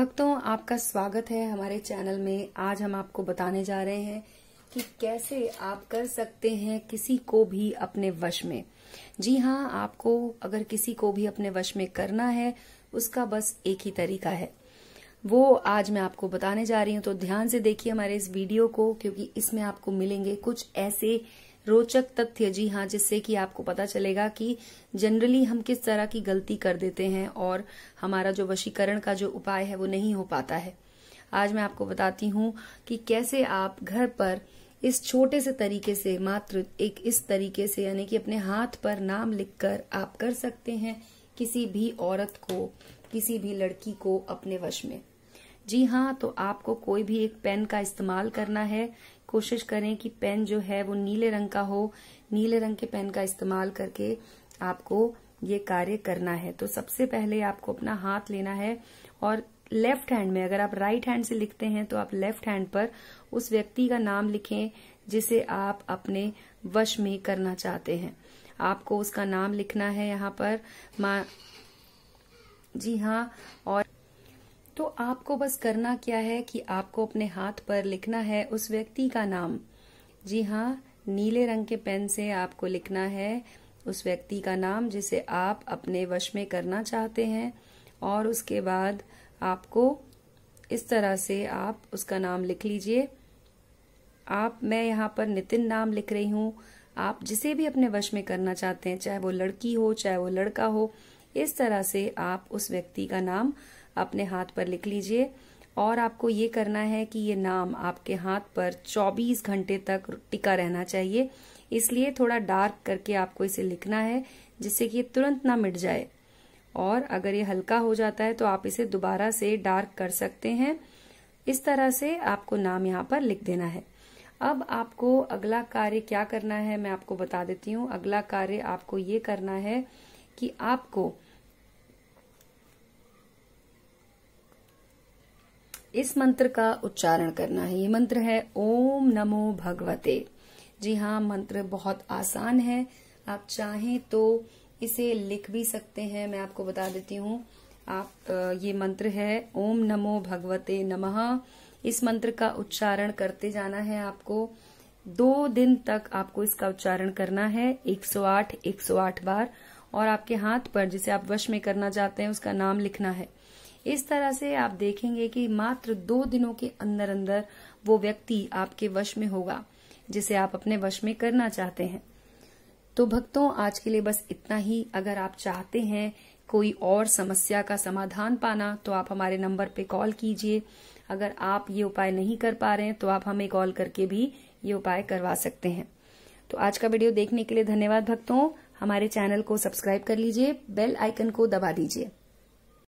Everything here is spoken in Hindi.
भक्तों आपका स्वागत है हमारे चैनल में आज हम आपको बताने जा रहे हैं कि कैसे आप कर सकते हैं किसी को भी अपने वश में जी हाँ आपको अगर किसी को भी अपने वश में करना है उसका बस एक ही तरीका है वो आज मैं आपको बताने जा रही हूँ तो ध्यान से देखिए हमारे इस वीडियो को क्योंकि इसमें आपको मिलेंगे कुछ ऐसे रोचक तथ्य जी हाँ जिससे कि आपको पता चलेगा कि जनरली हम किस तरह की गलती कर देते हैं और हमारा जो वशीकरण का जो उपाय है वो नहीं हो पाता है आज मैं आपको बताती हूँ कि कैसे आप घर पर इस छोटे से तरीके से मात्र एक इस तरीके से यानी कि अपने हाथ पर नाम लिखकर आप कर सकते हैं किसी भी औरत को किसी भी लड़की को अपने वश में जी हाँ तो आपको कोई भी एक पेन का इस्तेमाल करना है कोशिश करें कि पेन जो है वो नीले रंग का हो नीले रंग के पेन का इस्तेमाल करके आपको ये कार्य करना है तो सबसे पहले आपको अपना हाथ लेना है और लेफ्ट हैंड में अगर आप राइट हैंड से लिखते हैं तो आप लेफ्ट हैंड पर उस व्यक्ति का नाम लिखें जिसे आप अपने वश में करना चाहते हैं आपको उसका नाम लिखना है यहाँ पर मा जी हाँ और आपको बस करना क्या है कि आपको अपने हाथ पर लिखना है उस व्यक्ति का नाम जी हाँ नीले रंग के पेन से आपको लिखना है उस व्यक्ति का नाम जिसे आप अपने वश में करना चाहते हैं और उसके बाद आपको इस तरह से आप उसका नाम लिख लीजिए आप मैं यहाँ पर नितिन नाम लिख रही हूँ आप जिसे भी अपने वश में करना चाहते हैं चाहे वो लड़की हो चाहे वो लड़का हो इस तरह से आप उस व्यक्ति का नाम अपने हाथ पर लिख लीजिए और आपको ये करना है कि ये नाम आपके हाथ पर 24 घंटे तक टिका रहना चाहिए इसलिए थोड़ा डार्क करके आपको इसे लिखना है जिससे कि ये तुरंत ना मिट जाए और अगर ये हल्का हो जाता है तो आप इसे दोबारा से डार्क कर सकते हैं इस तरह से आपको नाम यहाँ पर लिख देना है अब आपको अगला कार्य क्या करना है मैं आपको बता देती हूँ अगला कार्य आपको ये करना है कि आपको इस मंत्र का उच्चारण करना है ये मंत्र है ओम नमो भगवते जी हाँ मंत्र बहुत आसान है आप चाहें तो इसे लिख भी सकते हैं मैं आपको बता देती हूँ आप ये मंत्र है ओम नमो भगवते नमः इस मंत्र का उच्चारण करते जाना है आपको दो दिन तक आपको इसका उच्चारण करना है 108 108 बार और आपके हाथ पर जिसे आप वश में करना चाहते हैं उसका नाम लिखना है इस तरह से आप देखेंगे कि मात्र दो दिनों के अंदर अंदर वो व्यक्ति आपके वश में होगा जिसे आप अपने वश में करना चाहते हैं तो भक्तों आज के लिए बस इतना ही अगर आप चाहते हैं कोई और समस्या का समाधान पाना तो आप हमारे नंबर पे कॉल कीजिए अगर आप ये उपाय नहीं कर पा रहे हैं तो आप हमें कॉल करके भी ये उपाय करवा सकते हैं तो आज का वीडियो देखने के लिए धन्यवाद भक्तों हमारे चैनल को सब्सक्राइब कर लीजिए बेल आइकन को दबा दीजिए